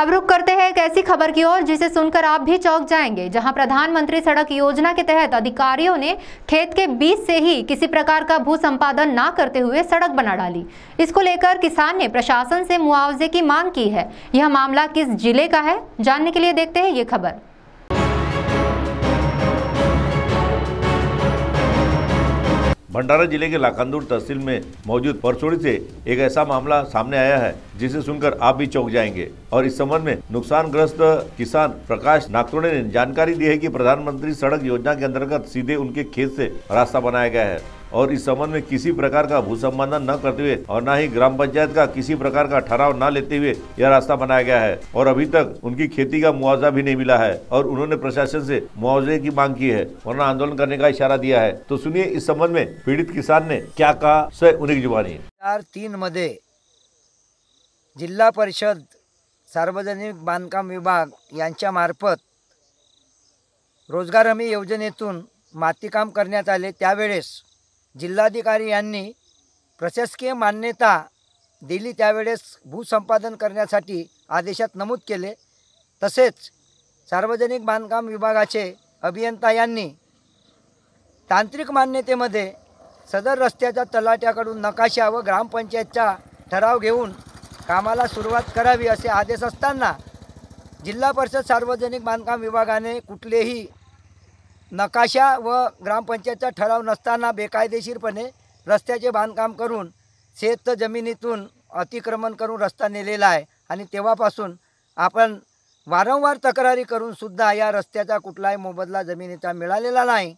अब रुक करते हैं एक ऐसी खबर की ओर जिसे सुनकर आप भी चौक जाएंगे जहां प्रधानमंत्री सड़क योजना के तहत अधिकारियों ने खेत के बीच से ही किसी प्रकार का भू संपादन न करते हुए सड़क बना डाली इसको लेकर किसान ने प्रशासन से मुआवजे की मांग की है यह मामला किस जिले का है जानने के लिए देखते हैं ये खबर भंडारा जिले के लाखानदूर तहसील में मौजूद परसोड़ी से एक ऐसा मामला सामने आया है जिसे सुनकर आप भी चौक जाएंगे और इस संबंध में नुकसानग्रस्त किसान प्रकाश नागतोड़े ने जानकारी दी है कि प्रधानमंत्री सड़क योजना के अंतर्गत सीधे उनके खेत से रास्ता बनाया गया है और इस संबंध में किसी प्रकार का भूसंबंधन न करते हुए और न ही ग्राम पंचायत का किसी प्रकार का ठहराव न लेते हुए यह रास्ता बनाया गया है और अभी तक उनकी खेती का मुआवजा भी नहीं मिला है और उन्होंने प्रशासन से मुआवजे की मांग की है वरना आंदोलन करने का इशारा दिया है तो सुनिए इस संबंध में पीड़ित किसान ने क्या कहा स्वयं उन्हें जुबानी चार तीन मध्य जिला परिषद सार्वजनिक बांधकाम विभाग मार्फत रोजगार हमी योजनेतून मातीकाम करण्यात आले त्यावेळेस जिल्हाधिकारी यांनी प्रशासकीय मान्यता दिली त्यावेळेस भूसंपादन करण्यासाठी आदेशात नमूद केले तसेच सार्वजनिक बांधकाम विभागाचे अभियंता यांनी तांत्रिक मान्यतेमध्ये सदर रस्त्याच्या तलाट्याकडून नकाशा व ग्रामपंचायतचा ठराव घेऊन कामाला सुरुवात करावी असे आदेश असताना जिल्हा परिषद सार्वजनिक बांधकाम विभागाने कुठलेही नकाशा व ग्रामपंचायतचा ठराव नसताना बेकायदेशीरपणे रस्त्याचे बांधकाम करून शेत जमिनीतून अतिक्रमण करून रस्ता नेलेला आहे आणि तेव्हापासून आपण वारंवार तक्रारी करूनसुद्धा या रस्त्याचा कुठलाही मोबदला जमिनीचा मिळालेला नाही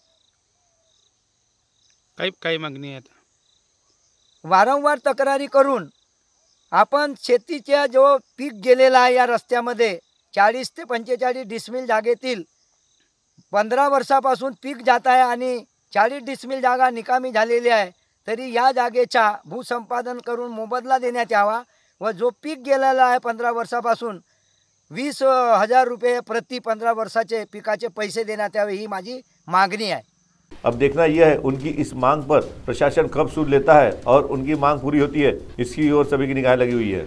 काही काही मागणी आहेत वारंवार तक्रारी करून आपण शेतीच्या जो पीक गेलेला आहे या रस्त्यामध्ये चाळीस ते पंचेचाळीस डिसमिल जागेतील पंद्रह वर्षापासन पीक जता है आ चीस डिस्मिल जागा निकामी है तरी या जागे भूसंपादन करूँ मोबदला देवा व जो पीक गे है पंद्रह वर्षापासन वीस हजार रुपये प्रति पंद्रह वर्षा पिका पैसे देना ही माजी मांगनी है अब देखना यह है उनकी इस मांग पर प्रशासन कब सूट लेता है और उनकी मांग पूरी होती है इसकी ओर सभी की निगाह लगी हुई है